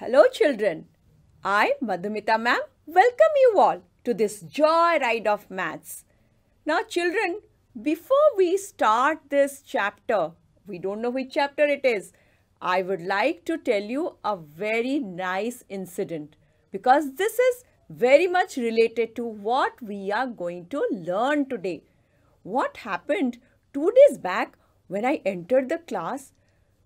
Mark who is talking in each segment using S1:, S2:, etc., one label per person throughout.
S1: Hello children, I Madhumita ma'am welcome you all to this joyride of maths. Now children, before we start this chapter, we don't know which chapter it is, I would like to tell you a very nice incident because this is very much related to what we are going to learn today. What happened two days back when I entered the class,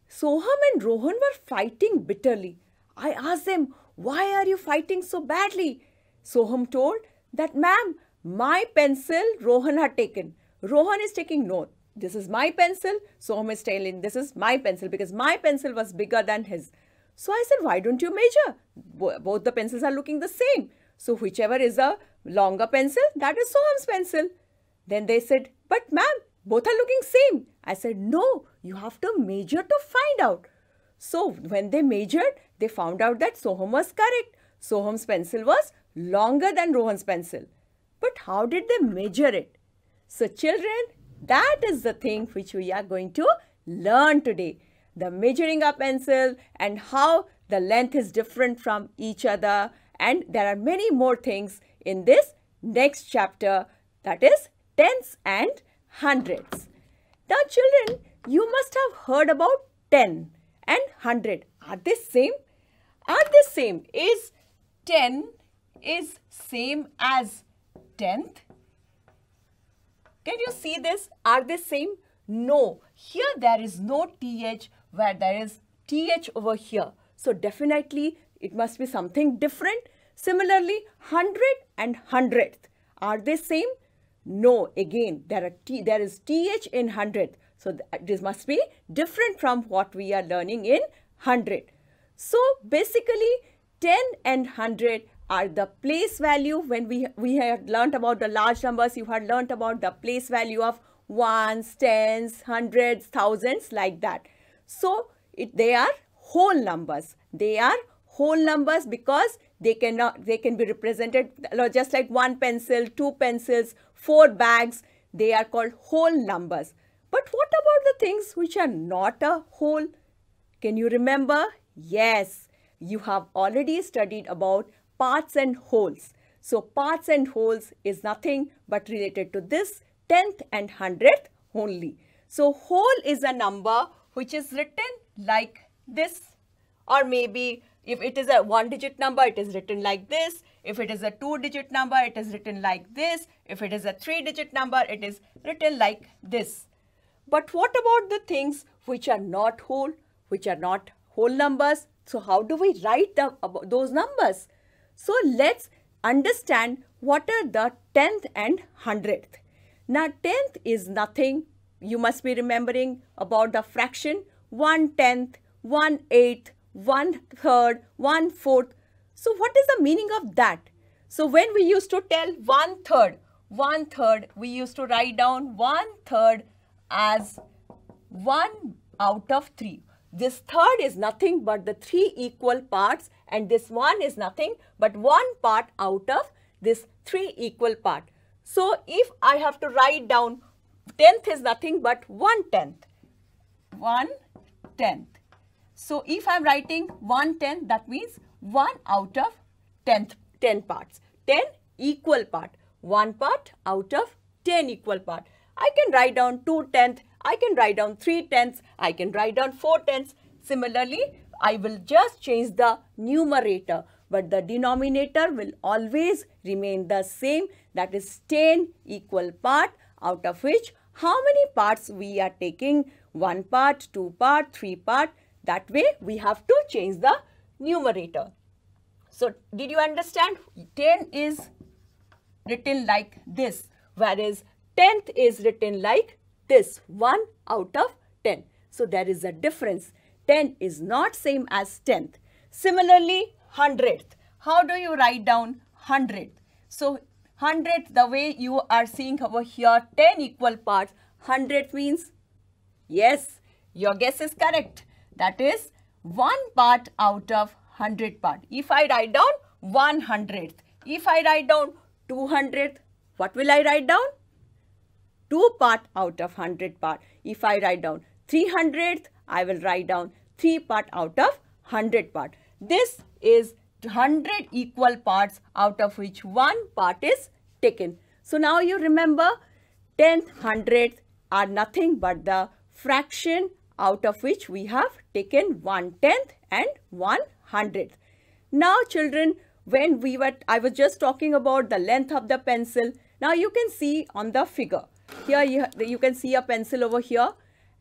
S1: Soham and Rohan were fighting bitterly I asked them, why are you fighting so badly? Soham told that, ma'am, my pencil Rohan had taken. Rohan is taking note. This is my pencil. Soham is telling, this is my pencil because my pencil was bigger than his. So I said, why don't you measure? Both the pencils are looking the same. So whichever is a longer pencil, that is Soham's pencil. Then they said, but ma'am, both are looking same. I said, no, you have to measure to find out. So when they measured, they found out that Soham was correct. Soham's pencil was longer than Rohan's pencil. But how did they measure it? So children, that is the thing which we are going to learn today. The measuring of pencil and how the length is different from each other. And there are many more things in this next chapter that is tens and hundreds. Now children, you must have heard about 10 and 100. Are they same? Are the same? Is 10 is same as 10th? Can you see this? Are they same? No. Here there is no th where there is th over here. So definitely it must be something different. Similarly, 100 and 100th. Are they same? No. Again, there, are t, there is th in 100th. So this must be different from what we are learning in 100. So basically 10 and 100 are the place value when we, we had learnt about the large numbers, you had learnt about the place value of ones, tens, hundreds, thousands like that. So it, they are whole numbers. They are whole numbers because they cannot they can be represented just like one pencil, two pencils, four bags. They are called whole numbers. But what about the things which are not a whole? Can you remember Yes, you have already studied about parts and wholes. So parts and wholes is nothing but related to this 10th and 100th only. So whole is a number which is written like this or maybe if it is a one digit number it is written like this. If it is a two digit number it is written like this. If it is a three digit number it is written like this. But what about the things which are not whole, which are not whole numbers. So how do we write the, those numbers? So let's understand what are the 10th and 100th. Now 10th is nothing. You must be remembering about the fraction 1 tenth, 1 eighth, 1 third, 1 fourth. So what is the meaning of that? So when we used to tell 1 third, 1 third, we used to write down 1 third as 1 out of 3. This third is nothing but the three equal parts and this one is nothing but one part out of this three equal part. So if I have to write down tenth is nothing but one tenth, one tenth. So if I'm writing one tenth that means one out of tenth, ten parts, ten equal part, one part out of ten equal part. I can write down two tenth I can write down 3 tenths, I can write down 4 tenths. Similarly, I will just change the numerator but the denominator will always remain the same that is 10 equal part out of which how many parts we are taking one part, two part, three part that way we have to change the numerator. So did you understand 10 is written like this whereas 10th is written like this 1 out of 10. So there is a difference. 10 is not same as 10th. Similarly, 100th. How do you write down 100th? So 100th, the way you are seeing over here, 10 equal parts. 100 means, yes, your guess is correct. That is 1 part out of 100 part. If I write down 100th, if I write down 200th, what will I write down? 2 part out of 100 part. If I write down 300th, I will write down 3 part out of 100 part. This is 100 equal parts out of which one part is taken. So now you remember 10th, 100th are nothing but the fraction out of which we have taken 1 tenth and 1 hundredth. Now children, when we were, I was just talking about the length of the pencil. Now you can see on the figure. Here you, you can see a pencil over here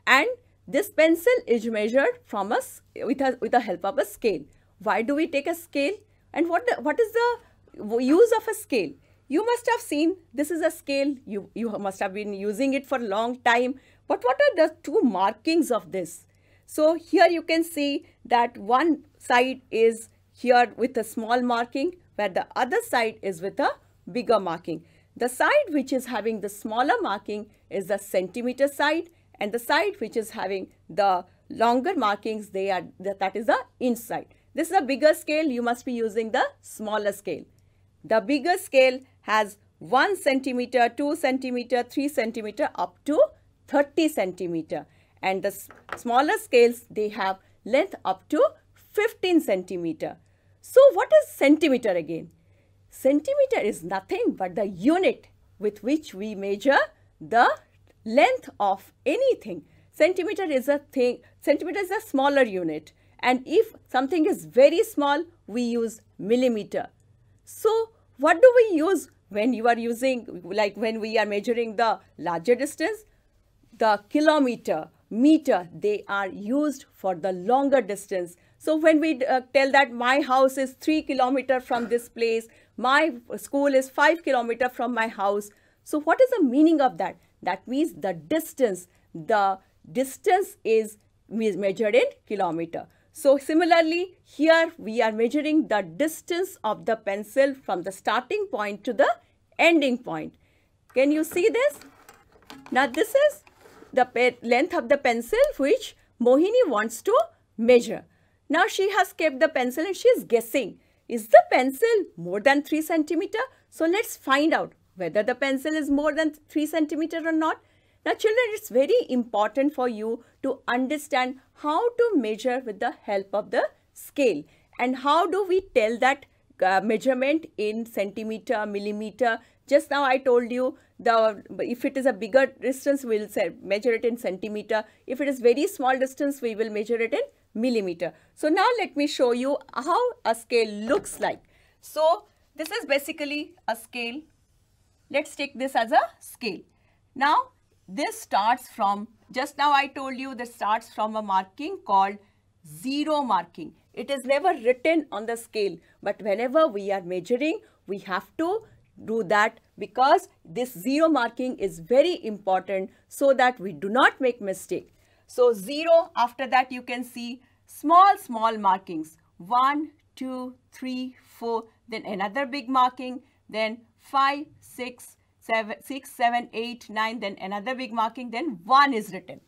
S1: and this pencil is measured from us with a, with the help of a scale. Why do we take a scale and what, the, what is the use of a scale? You must have seen this is a scale, you, you must have been using it for a long time. But what are the two markings of this? So here you can see that one side is here with a small marking where the other side is with a bigger marking. The side which is having the smaller marking is the centimeter side and the side which is having the longer markings, they are that is the inch side. This is a bigger scale, you must be using the smaller scale. The bigger scale has 1 centimeter, 2 centimeter, 3 centimeter up to 30 centimeter. And the smaller scales, they have length up to 15 centimeter. So, what is centimeter again? Centimeter is nothing but the unit with which we measure the length of anything. Centimeter is a thing, centimeter is a smaller unit. And if something is very small, we use millimeter. So, what do we use when you are using, like when we are measuring the larger distance? The kilometer, meter, they are used for the longer distance so when we uh, tell that my house is three kilometer from this place, my school is five kilometer from my house. So what is the meaning of that? That means the distance, the distance is measured in kilometer. So similarly, here we are measuring the distance of the pencil from the starting point to the ending point. Can you see this? Now this is the length of the pencil which Mohini wants to measure. Now she has kept the pencil and she is guessing. Is the pencil more than 3 centimeter? So let's find out whether the pencil is more than 3 centimeter or not. Now children, it's very important for you to understand how to measure with the help of the scale. And how do we tell that uh, measurement in centimeter, millimeter? Just now I told you the if it is a bigger distance, we will measure it in centimeter. If it is very small distance, we will measure it in millimeter. So now let me show you how a scale looks like. So this is basically a scale. Let's take this as a scale. Now this starts from, just now I told you this starts from a marking called zero marking. It is never written on the scale but whenever we are measuring we have to do that because this zero marking is very important so that we do not make mistake. So 0 after that you can see small small markings 1, 2, 3, 4 then another big marking then 5, 6, 7, 6, 7, 8, 9 then another big marking then 1 is written.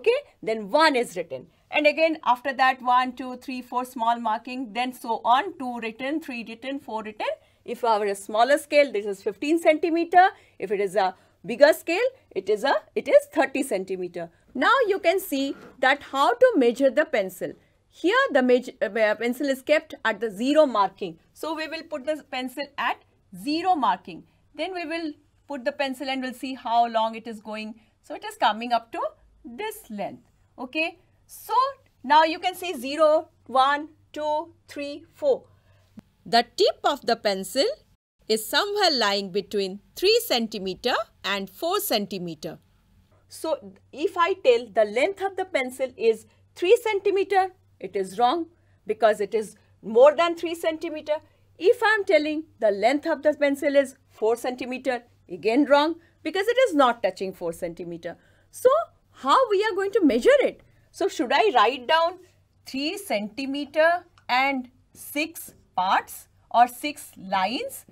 S1: Okay then 1 is written and again after that 1, 2, 3, 4 small marking then so on 2 written, 3 written, 4 written. If our a smaller scale this is 15 centimeter if it is a bigger scale it is a it is 30 centimeter now you can see that how to measure the pencil. Here the uh, pencil is kept at the 0 marking. So we will put the pencil at 0 marking. Then we will put the pencil and we'll see how long it is going. So it is coming up to this length. Okay. So now you can see 0, 1, 2, 3, 4. The tip of the pencil is somewhere lying between 3 centimeter and 4 centimeter. So if I tell the length of the pencil is 3 centimeter, it is wrong because it is more than 3 centimeter. If I am telling the length of the pencil is 4 centimeter, again wrong because it is not touching 4 centimeter. So how we are going to measure it? So should I write down 3 centimeter and 6 parts or 6 lines?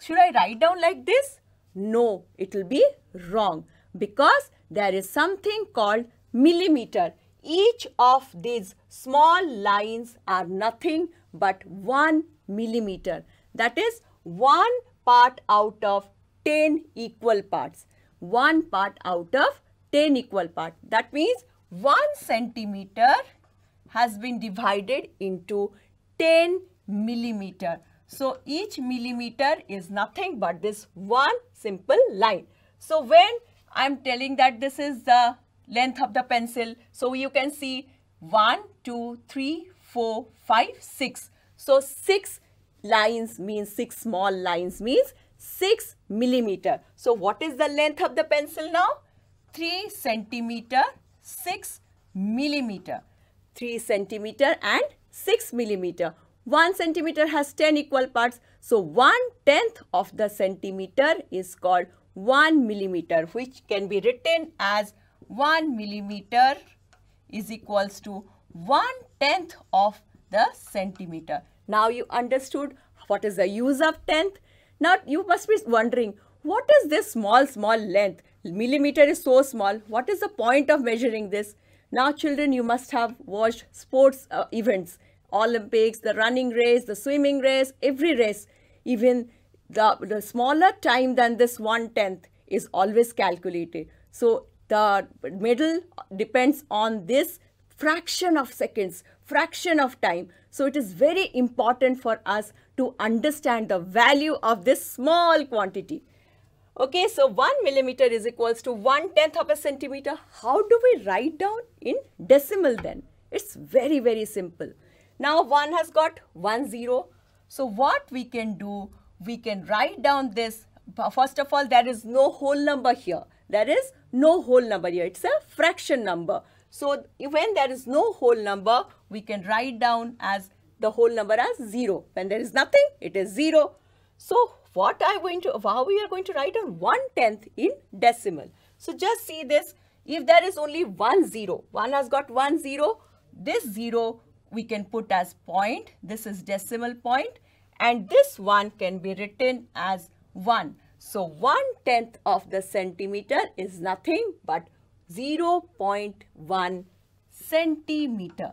S1: Should I write down like this? No, it will be wrong because there is something called millimeter. Each of these small lines are nothing but 1 millimeter. That is 1 part out of 10 equal parts. 1 part out of 10 equal part. That means 1 centimeter has been divided into 10 millimeter. So each millimeter is nothing but this one simple line. So when I'm telling that this is the length of the pencil. So you can see one, two, three, four, five, six. So 6 lines means 6 small lines means 6 millimeter. So what is the length of the pencil now? 3 centimeter, 6 millimeter. 3 centimeter and 6 millimeter. 1 centimeter has 10 equal parts. So one tenth of the centimeter is called 1 millimeter which can be written as 1 millimeter is equals to 1 tenth of the centimeter. Now you understood what is the use of tenth. Now you must be wondering what is this small small length millimeter is so small what is the point of measuring this now children you must have watched sports uh, events olympics the running race the swimming race every race even the, the smaller time than this one-tenth is always calculated. So the middle depends on this fraction of seconds, fraction of time. So it is very important for us to understand the value of this small quantity. Okay, so 1 millimeter is equals to one tenth of a centimeter. How do we write down in decimal then? It's very, very simple. Now 1 has got one zero. So what we can do, we can write down this. First of all, there is no whole number here. There is no whole number here. It's a fraction number. So when there is no whole number, we can write down as the whole number as 0. When there is nothing, it is 0. So what I going to, how we are going to write down 1 tenth in decimal. So just see this. If there is only one zero, one has got one zero, this zero we can put as point. This is decimal point and this one can be written as 1. So 1 tenth of the centimeter is nothing but 0 0.1 centimeter.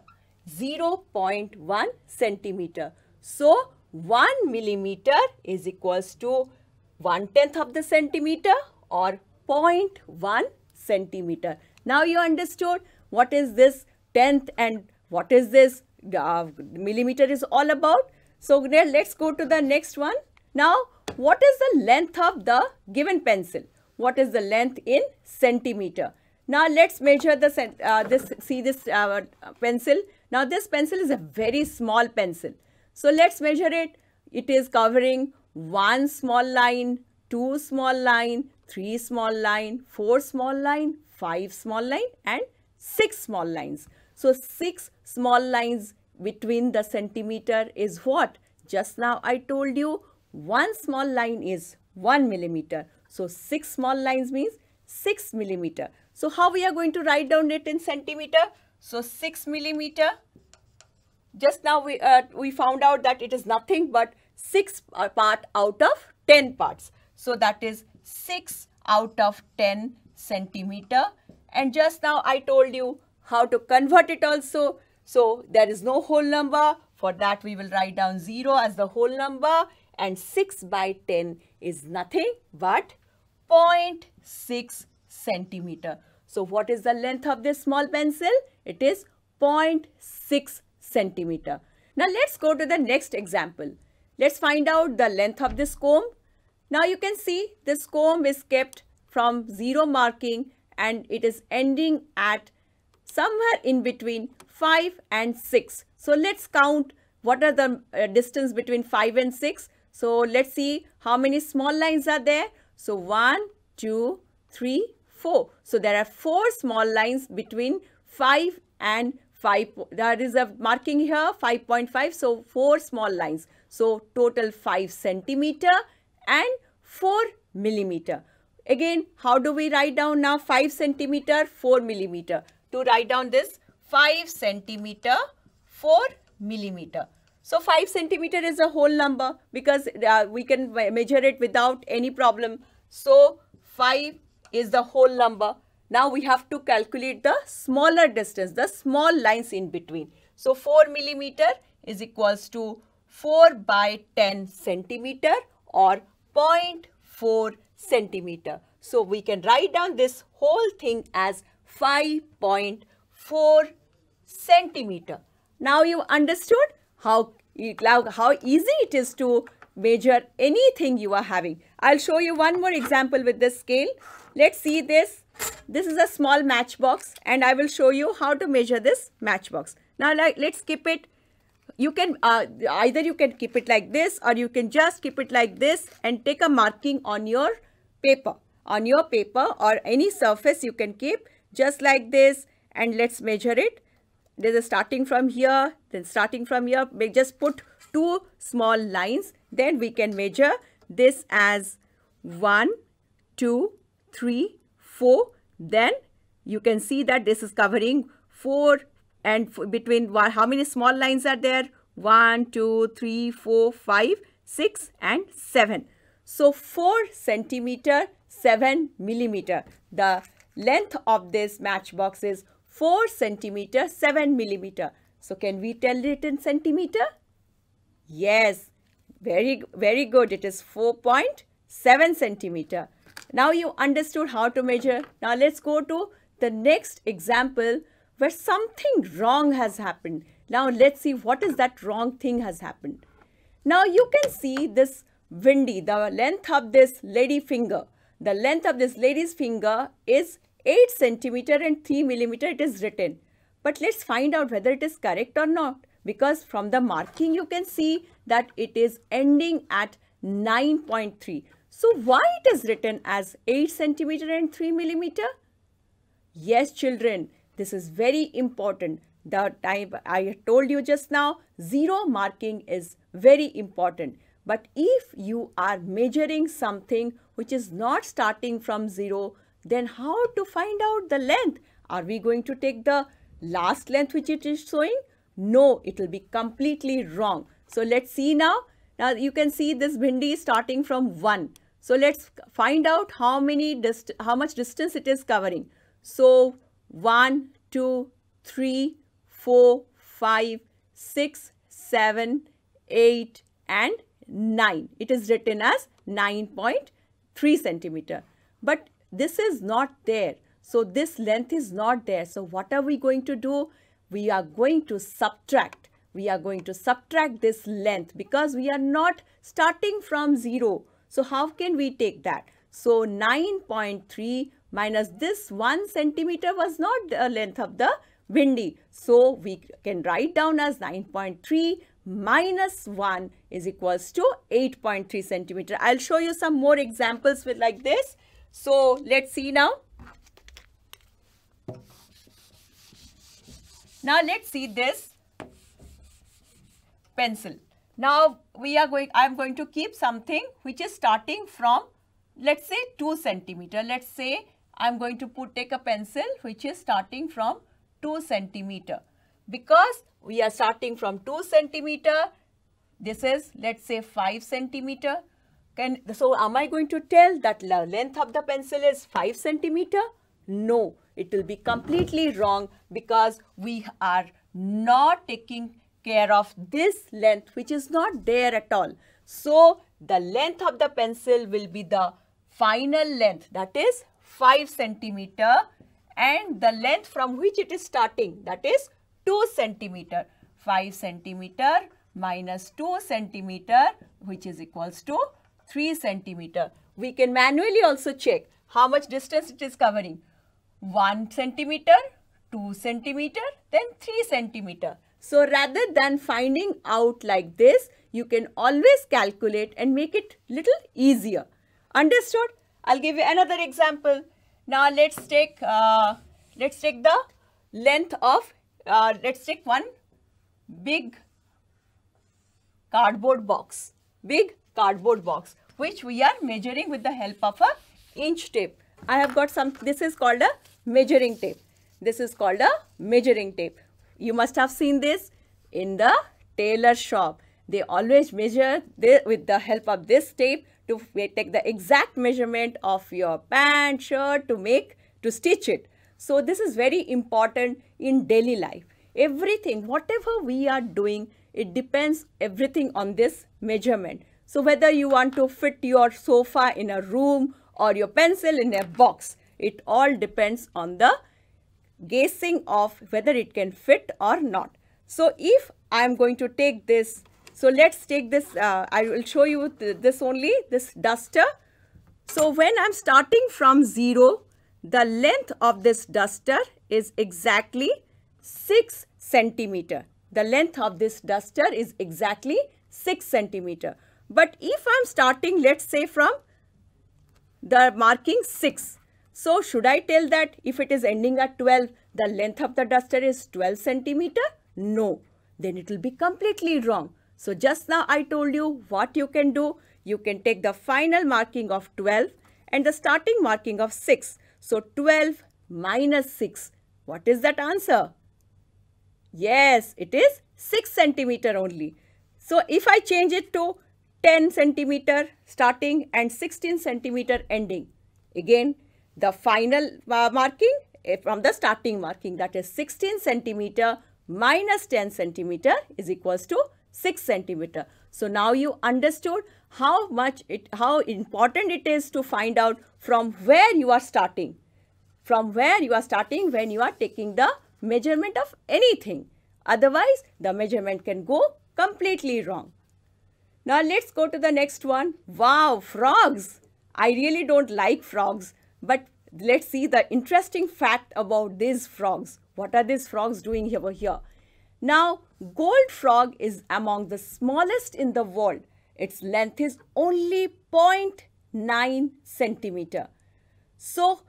S1: 0 0.1 centimeter. So 1 millimeter is equals to 1 tenth of the centimeter or 0.1 centimeter. Now you understood what is this tenth and what is this uh, millimeter is all about. So now let's go to the next one. Now, what is the length of the given pencil? What is the length in centimeter? Now let's measure the uh, this. See this uh, pencil. Now this pencil is a very small pencil. So let's measure it. It is covering one small line, two small line, three small line, four small line, five small line, and six small lines. So six small lines between the centimeter is what? Just now I told you one small line is 1 millimeter. So, 6 small lines means 6 millimeter. So, how we are going to write down it in centimeter? So, 6 millimeter. Just now we, uh, we found out that it is nothing but 6 uh, part out of 10 parts. So, that is 6 out of 10 centimeter. And just now I told you how to convert it also. So there is no whole number. For that, we will write down 0 as the whole number. And 6 by 10 is nothing but 0.6 centimeter. So what is the length of this small pencil? It is 0.6 centimeter. Now let's go to the next example. Let's find out the length of this comb. Now you can see this comb is kept from 0 marking and it is ending at somewhere in between 5 and 6. So let's count what are the uh, distance between 5 and 6. So let's see how many small lines are there. So 1, 2, 3, 4. So there are 4 small lines between 5 and 5. There is a marking here 5.5. So 4 small lines. So total 5 centimeter and 4 millimeter. Again, how do we write down now 5 centimeter, 4 millimeter? to write down this 5 centimeter 4 millimeter. So 5 centimeter is a whole number because uh, we can measure it without any problem. So 5 is the whole number. Now we have to calculate the smaller distance, the small lines in between. So 4 millimeter is equals to 4 by 10 centimeter or 0.4 centimeter. So we can write down this whole thing as 5.4 centimeter. Now you understood how, how easy it is to measure anything you are having. I'll show you one more example with this scale. Let's see this. This is a small matchbox and I will show you how to measure this matchbox. Now like, let's keep it. You can uh, either you can keep it like this or you can just keep it like this and take a marking on your paper. On your paper or any surface you can keep just like this and let's measure it. There's a starting from here, then starting from here, we just put two small lines. Then we can measure this as 1, 2, 3, 4. Then you can see that this is covering 4 and between one, how many small lines are there? 1, 2, 3, 4, 5, 6 and 7. So 4 centimeter, 7 millimeter. The Length of this matchbox is 4 centimeter 7 millimeter. So can we tell it in centimeter? Yes, very, very good. It is 4.7 centimeter. Now you understood how to measure. Now let's go to the next example where something wrong has happened. Now let's see what is that wrong thing has happened. Now you can see this windy, the length of this lady finger. The length of this lady's finger is 8 centimeter and 3 millimeter it is written. But let's find out whether it is correct or not because from the marking you can see that it is ending at 9.3. So why it is written as 8 centimeter and 3 millimeter? Yes children, this is very important. The time I told you just now, zero marking is very important. But if you are measuring something which is not starting from 0, then how to find out the length? Are we going to take the last length which it is showing? No, it will be completely wrong. So let's see now. Now you can see this bindi starting from 1. So let's find out how many how much distance it is covering. So 1, 2, 3, 4, 5, 6, 7, 8 and 9. It is written as 9.8. 3 centimeter. But this is not there. So this length is not there. So what are we going to do? We are going to subtract. We are going to subtract this length because we are not starting from 0. So how can we take that? So 9.3 minus this 1 centimeter was not the length of the windy. So we can write down as 9.3 minus 1 is equals to 8.3 centimeter. I'll show you some more examples with like this. So let's see now. Now let's see this pencil. Now we are going, I am going to keep something which is starting from let's say 2 centimeter. Let's say I am going to put take a pencil which is starting from 2 centimeter because we are starting from 2 centimeter. This is let's say 5 centimeter. Can, so am I going to tell that the length of the pencil is 5 centimeter? No, it will be completely wrong because we are not taking care of this length which is not there at all. So the length of the pencil will be the final length that is 5 centimeter and the length from which it is starting that is 2 centimeter. 5 centimeter minus 2 centimeter which is equals to 3 centimeter. We can manually also check how much distance it is covering. 1 centimeter, 2 centimeter, then 3 centimeter. So rather than finding out like this, you can always calculate and make it little easier. Understood? I'll give you another example. Now let's take uh, let's take the length of uh, let's take one big cardboard box, big cardboard box, which we are measuring with the help of a inch tape. I have got some, this is called a measuring tape. This is called a measuring tape. You must have seen this in the tailor shop. They always measure the, with the help of this tape to take the exact measurement of your pant, shirt to make, to stitch it. So this is very important in daily life. Everything, whatever we are doing, it depends everything on this measurement. So whether you want to fit your sofa in a room or your pencil in a box, it all depends on the guessing of whether it can fit or not. So if I am going to take this, so let's take this, uh, I will show you th this only, this duster. So when I'm starting from 0, the length of this duster is exactly 6 centimeter. The length of this duster is exactly 6 centimeter. But if I am starting let's say from the marking 6. So should I tell that if it is ending at 12 the length of the duster is 12 centimeter? No. Then it will be completely wrong. So just now I told you what you can do. You can take the final marking of 12 and the starting marking of 6 so 12 minus 6. What is that answer? Yes, it is 6 centimeter only. So if I change it to 10 centimeter starting and 16 centimeter ending. Again, the final uh, marking eh, from the starting marking that is 16 centimeter minus 10 centimeter is equals to 6 centimeter. So now you understood how much it, how important it is to find out from where you are starting. From where you are starting when you are taking the measurement of anything. Otherwise, the measurement can go completely wrong. Now, let's go to the next one. Wow, frogs. I really don't like frogs. But let's see the interesting fact about these frogs. What are these frogs doing over here? Now, gold frog is among the smallest in the world. Its length is only point. 9 centimeter. So,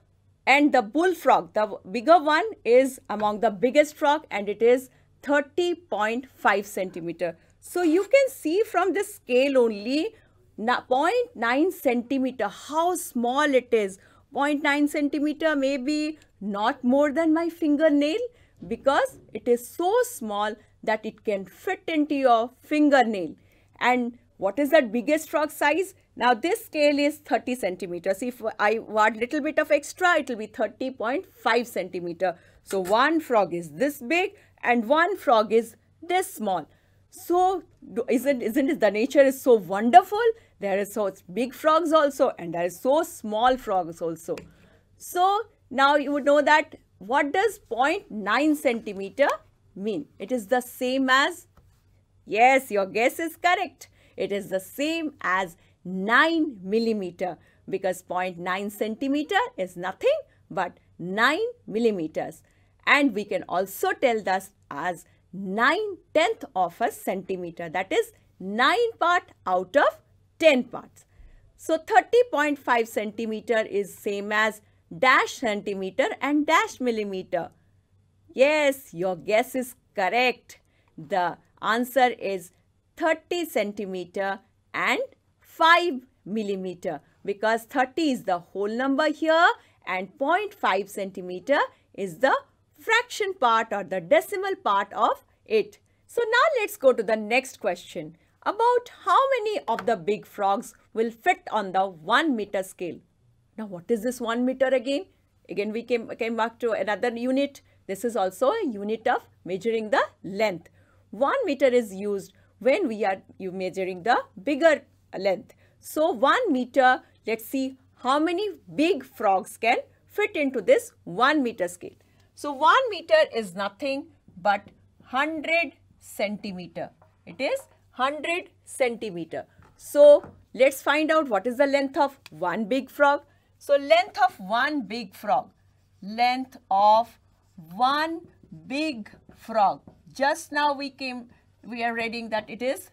S1: and the bullfrog, the bigger one is among the biggest frog and it is 30.5 centimeter. So, you can see from this scale only 0.9 centimeter, how small it is. 0.9 centimeter may be not more than my fingernail because it is so small that it can fit into your fingernail. And what is that biggest frog size? Now this scale is 30 centimeters. If I want little bit of extra, it will be 30.5 centimeter. So one frog is this big and one frog is this small. So isn't isn't it the nature is so wonderful? There is so big frogs also and there is so small frogs also. So now you would know that what does 0.9 centimeter mean? It is the same as, yes, your guess is correct. It is the same as 9 millimeter because 0.9 centimeter is nothing but 9 millimeters. And we can also tell this as 9 tenth of a centimeter that is 9 part out of 10 parts. So 30.5 centimeter is same as dash centimeter and dash millimeter. Yes, your guess is correct. The answer is 30 centimeter and 5 millimeter because 30 is the whole number here and 0.5 centimeter is the fraction part or the decimal part of it. So now let's go to the next question about how many of the big frogs will fit on the 1 meter scale. Now what is this 1 meter again? Again we came, came back to another unit. This is also a unit of measuring the length. 1 meter is used when we are measuring the bigger length. So 1 meter, let's see how many big frogs can fit into this 1 meter scale. So 1 meter is nothing but 100 centimeter. It is 100 centimeter. So let's find out what is the length of one big frog. So length of one big frog. Length of one big frog. Just now we came, we are reading that it is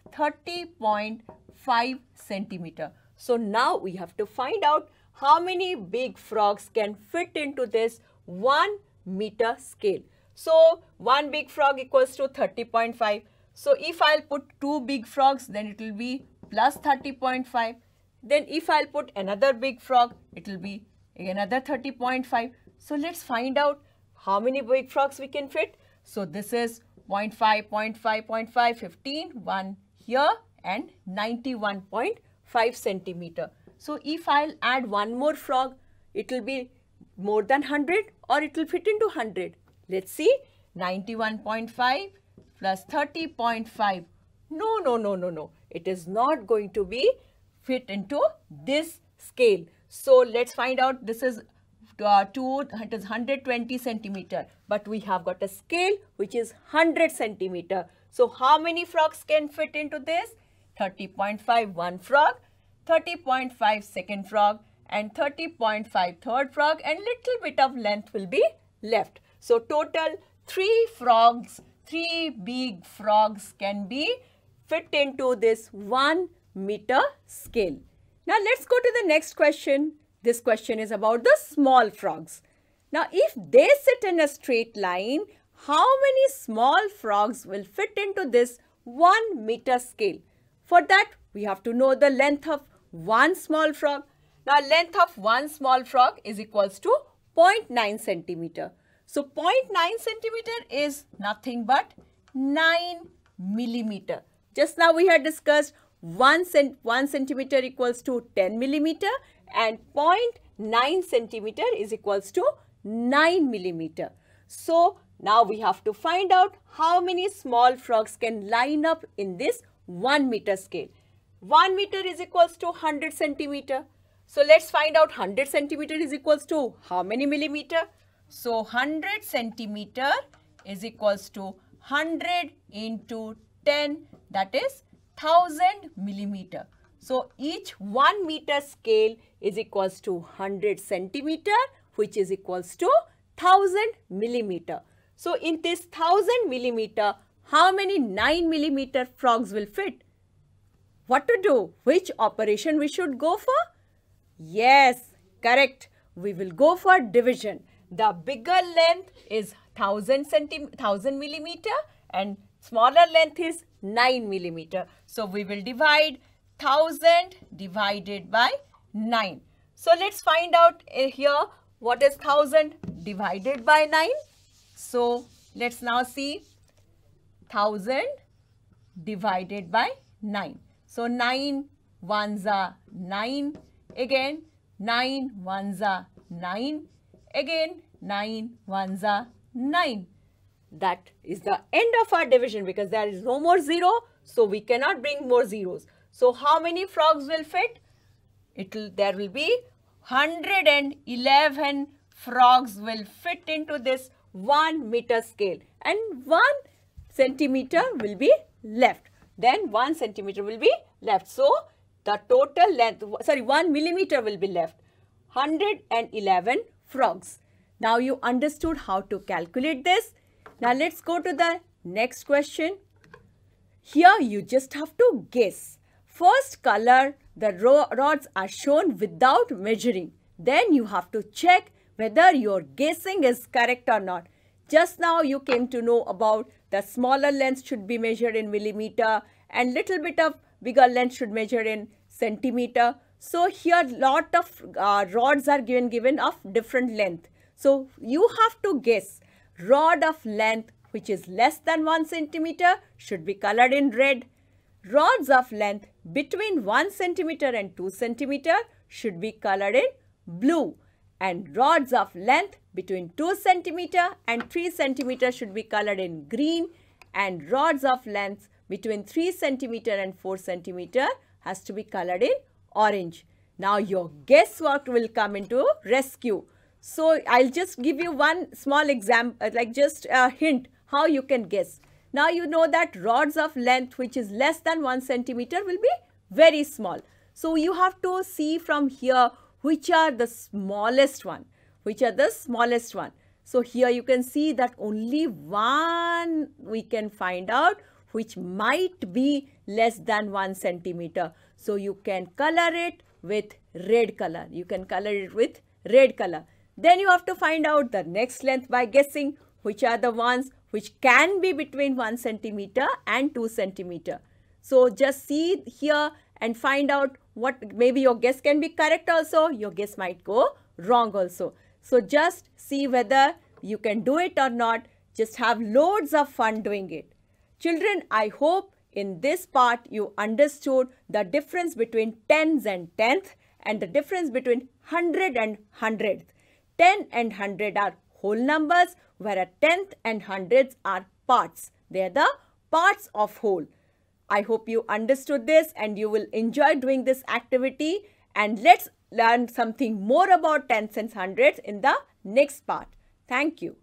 S1: point. 5 centimeter. So now we have to find out how many big frogs can fit into this 1 meter scale. So one big frog equals to 30.5. So if I'll put two big frogs, then it will be plus 30.5. Then if I'll put another big frog, it will be another 30.5. So let's find out how many big frogs we can fit. So this is 0 0.5, 0 0.5, 0 0.5, 15, 1 here, and 91.5 centimeter. So if I'll add one more frog, it will be more than 100 or it will fit into 100. Let's see 91.5 plus 30.5. No, no, no, no, no. It is not going to be fit into this scale. So let's find out this is uh, two, it is 120 centimeter, but we have got a scale which is 100 centimeter. So how many frogs can fit into this? 30.5 one frog, 30.5 second frog and 30.5 third frog and little bit of length will be left. So total three frogs, three big frogs can be fit into this one meter scale. Now let's go to the next question. This question is about the small frogs. Now if they sit in a straight line, how many small frogs will fit into this 1 meter scale? For that, we have to know the length of one small frog. Now, length of one small frog is equals to 0.9 centimeter. So, 0.9 centimeter is nothing but 9 millimeter. Just now we had discussed 1, cent 1 centimeter equals to 10 millimeter and 0.9 centimeter is equals to 9 millimeter. So, now we have to find out how many small frogs can line up in this 1 meter scale. 1 meter is equals to 100 centimeter. So let's find out 100 centimeter is equals to how many millimeter? So 100 centimeter is equals to 100 into 10 that is 1000 millimeter. So each 1 meter scale is equals to 100 centimeter which is equals to 1000 millimeter. So in this 1000 millimeter how many 9 millimeter frogs will fit? What to do? Which operation we should go for? Yes, correct. We will go for division. The bigger length is 1000 centimeter, 1000 millimeter and smaller length is 9 millimeter. So we will divide 1000 divided by 9. So let's find out eh, here what is 1000 divided by 9. So let's now see 1000 divided by 9. So 9 ones are 9. Again 9 ones are 9. Again 9 ones are 9. That is the end of our division because there is no more 0. So we cannot bring more zeros. So how many frogs will fit? It'll, there will be 111 frogs will fit into this 1 meter scale. And 1 centimeter will be left. Then 1 centimeter will be left. So, the total length, sorry, 1 millimeter will be left. 111 frogs. Now, you understood how to calculate this. Now, let's go to the next question. Here, you just have to guess. First color, the rods are shown without measuring. Then you have to check whether your guessing is correct or not. Just now you came to know about the smaller lens should be measured in millimeter and little bit of bigger lens should measure in centimeter. So here lot of uh, rods are given given of different length. So you have to guess rod of length which is less than 1 centimeter should be colored in red. Rods of length between 1 centimeter and 2 centimeter should be colored in blue and rods of length between 2 centimeter and 3 centimeter should be colored in green and rods of length between 3 centimeter and 4 centimeter has to be colored in orange. Now your guesswork will come into rescue. So I'll just give you one small example, uh, like just a hint how you can guess. Now you know that rods of length which is less than 1 centimeter will be very small. So you have to see from here which are the smallest one, which are the smallest one. So here you can see that only one we can find out which might be less than 1 centimeter. So you can color it with red color. You can color it with red color. Then you have to find out the next length by guessing which are the ones which can be between 1 centimeter and 2 centimeter. So just see here and find out what maybe your guess can be correct also, your guess might go wrong also. So just see whether you can do it or not. Just have loads of fun doing it. Children, I hope in this part you understood the difference between tens and tenth and the difference between hundred and hundredth. Ten and hundred are whole numbers where a tenth and hundredth are parts. They are the parts of whole. I hope you understood this and you will enjoy doing this activity and let's learn something more about tens and hundreds in the next part. Thank you.